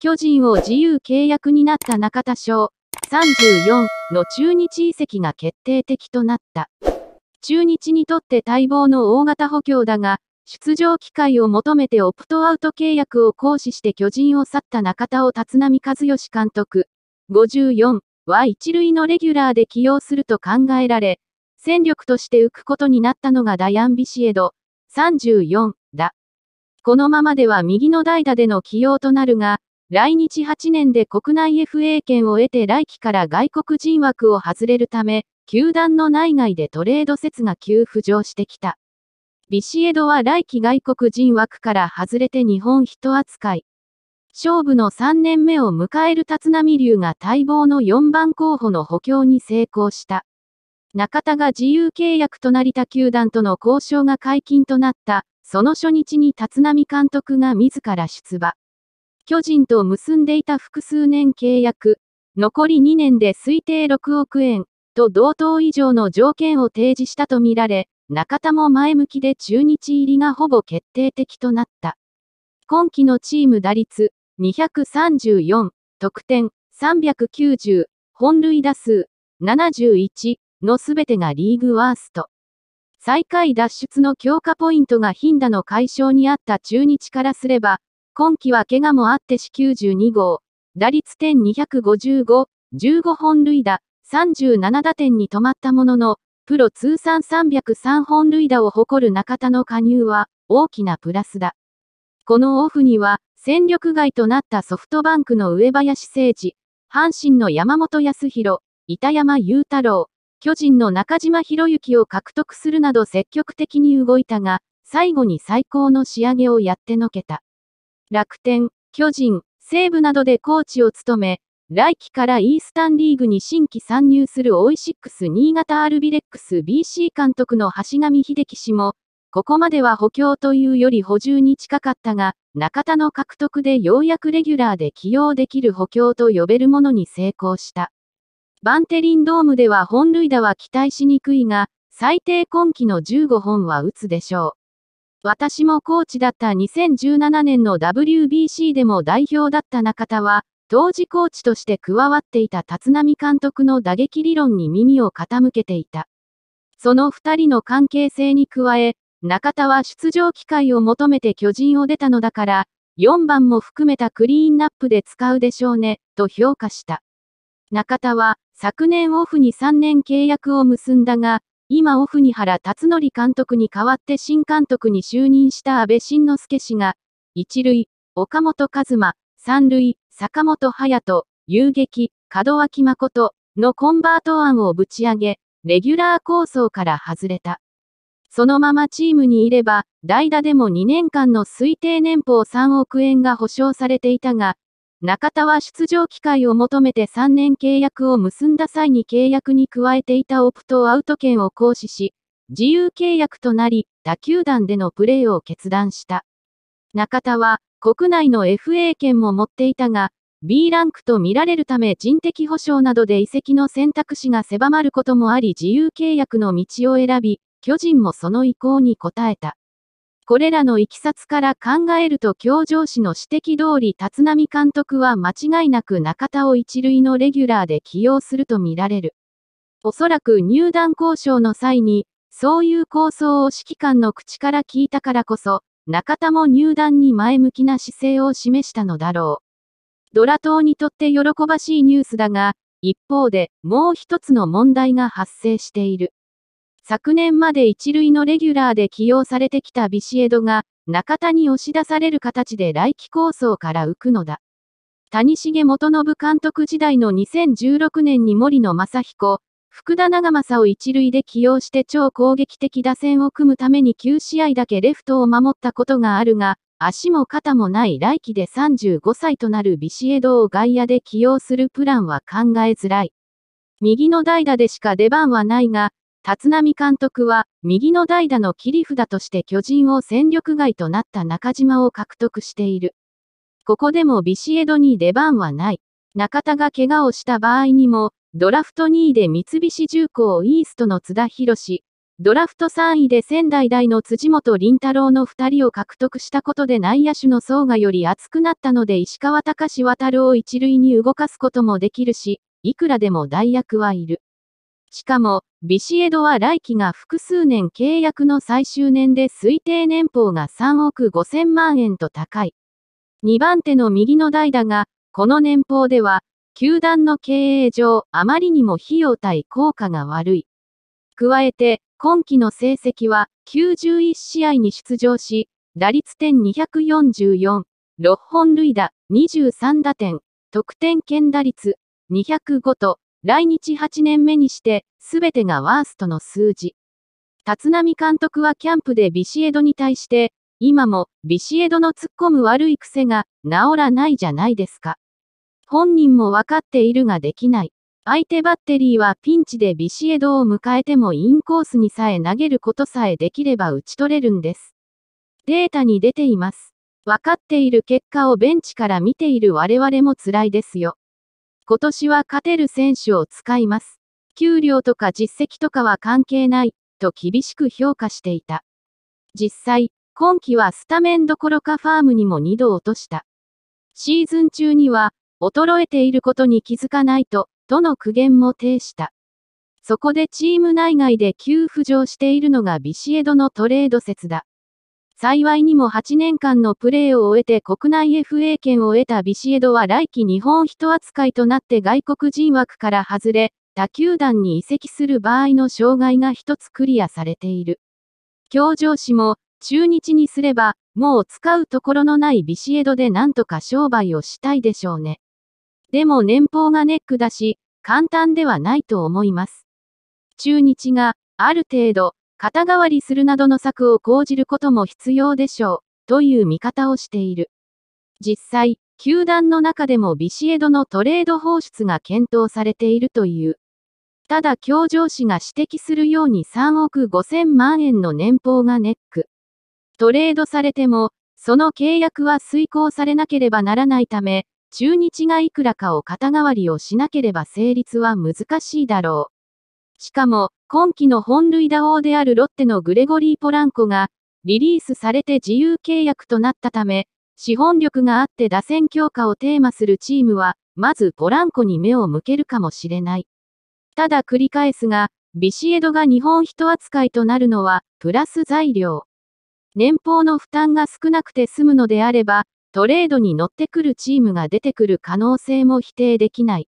巨人を自由契約になった中田翔34の中日移籍が決定的となった。中日にとって待望の大型補強だが、出場機会を求めてオプトアウト契約を行使して巨人を去った中田を立浪和義監督54は一塁のレギュラーで起用すると考えられ、戦力として浮くことになったのがダヤンビシエド34だ。このままでは右の代打での起用となるが、来日8年で国内 FA 権を得て来期から外国人枠を外れるため、球団の内外でトレード説が急浮上してきた。ビシエドは来期外国人枠から外れて日本人扱い。勝負の3年目を迎える立浪流が待望の4番候補の補強に成功した。中田が自由契約となりた球団との交渉が解禁となった、その初日に立浪監督が自ら出馬。巨人と結んでいた複数年契約、残り2年で推定6億円と同等以上の条件を提示したとみられ、中田も前向きで中日入りがほぼ決定的となった。今季のチーム打率234、得点390、本塁打数71のすべてがリーグワースト。最下位脱出の強化ポイントが頻打の解消にあった中日からすれば、今季は怪我もあって死92号、打率点255、15本塁打、37打点に止まったものの、プロ通算303本塁打を誇る中田の加入は大きなプラスだ。このオフには、戦力外となったソフトバンクの上林誠治、阪神の山本康弘、板山雄太郎、巨人の中島博之を獲得するなど積極的に動いたが、最後に最高の仕上げをやってのけた。楽天、巨人、西武などでコーチを務め、来季からイースタンリーグに新規参入するオイシックス新潟アルビレックス BC 監督の橋上秀樹氏も、ここまでは補強というより補充に近かったが、中田の獲得でようやくレギュラーで起用できる補強と呼べるものに成功した。バンテリンドームでは本塁打は期待しにくいが、最低今季の15本は打つでしょう。私もコーチだった2017年の WBC でも代表だった中田は、当時コーチとして加わっていた立浪監督の打撃理論に耳を傾けていた。その2人の関係性に加え、中田は出場機会を求めて巨人を出たのだから、4番も含めたクリーンナップで使うでしょうね、と評価した。中田は、昨年オフに3年契約を結んだが、今オフに原辰徳監督に代わって新監督に就任した安倍晋之助氏が、一塁、岡本和馬、三塁、坂本隼人、遊撃、門脇誠のコンバート案をぶち上げ、レギュラー構想から外れた。そのままチームにいれば、代打でも2年間の推定年俸3億円が保証されていたが、中田は出場機会を求めて3年契約を結んだ際に契約に加えていたオプトアウト権を行使し、自由契約となり、他球団でのプレーを決断した。中田は、国内の FA 権も持っていたが、B ランクと見られるため人的保障などで移籍の選択肢が狭まることもあり自由契約の道を選び、巨人もその意向に応えた。これらのいきさつから考えると京城氏の指摘通り立浪監督は間違いなく中田を一塁のレギュラーで起用するとみられる。おそらく入団交渉の際に、そういう構想を指揮官の口から聞いたからこそ、中田も入団に前向きな姿勢を示したのだろう。ドラ島にとって喜ばしいニュースだが、一方で、もう一つの問題が発生している。昨年まで一塁のレギュラーで起用されてきたビシエドが、中田に押し出される形で来季構想から浮くのだ。谷重元信監督時代の2016年に森野正彦、福田長政を一塁で起用して超攻撃的打線を組むために9試合だけレフトを守ったことがあるが、足も肩もない来季で35歳となるビシエドを外野で起用するプランは考えづらい。右の代打でしか出番はないが、立浪監督は、右の代打の切り札として巨人を戦力外となった中島を獲得している。ここでもビシエドに出番はない。中田が怪我をした場合にも、ドラフト2位で三菱重工イーストの津田博ドラフト3位で仙台大の辻元林太郎の2人を獲得したことで内野手の層がより厚くなったので石川隆渡を一塁に動かすこともできるし、いくらでも代役はいる。しかも、ビシエドは来期が複数年契約の最終年で推定年俸が3億5000万円と高い。2番手の右の代打が、この年俸では、球団の経営上、あまりにも費用対効果が悪い。加えて、今季の成績は、91試合に出場し、打率点244、6本塁打、23打点、得点圏打率、205と、来日8年目にして、すべてがワーストの数字。立浪監督はキャンプでビシエドに対して、今もビシエドの突っ込む悪い癖が治らないじゃないですか。本人もわかっているができない。相手バッテリーはピンチでビシエドを迎えてもインコースにさえ投げることさえできれば打ち取れるんです。データに出ています。分かっている結果をベンチから見ている我々も辛いですよ。今年は勝てる選手を使います。給料とか実績とかは関係ない、と厳しく評価していた。実際、今季はスタメンどころかファームにも2度落とした。シーズン中には、衰えていることに気づかないと、との苦言も呈した。そこでチーム内外で急浮上しているのがビシエドのトレード説だ。幸いにも8年間のプレーを終えて国内 FA 権を得たビシエドは来季日本人扱いとなって外国人枠から外れ、他球団に移籍する場合の障害が一つクリアされている。教場氏も、中日にすれば、もう使うところのないビシエドでなんとか商売をしたいでしょうね。でも年俸がネックだし、簡単ではないと思います。中日が、ある程度、肩代わりするなどの策を講じることも必要でしょう、という見方をしている。実際、球団の中でもビシエドのトレード放出が検討されているという。ただ、教場氏が指摘するように3億5000万円の年俸がネック。トレードされても、その契約は遂行されなければならないため、中日がいくらかを肩代わりをしなければ成立は難しいだろう。しかも、今季の本塁打王であるロッテのグレゴリー・ポランコが、リリースされて自由契約となったため、資本力があって打線強化をテーマするチームは、まずポランコに目を向けるかもしれない。ただ繰り返すが、ビシエドが日本人扱いとなるのは、プラス材料。年俸の負担が少なくて済むのであれば、トレードに乗ってくるチームが出てくる可能性も否定できない。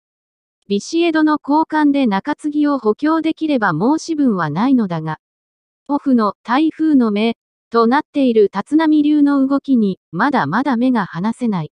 ビシエドの交換で中継ぎを補強できれば申し分はないのだが、オフの台風の目となっている立浪流の動きにまだまだ目が離せない。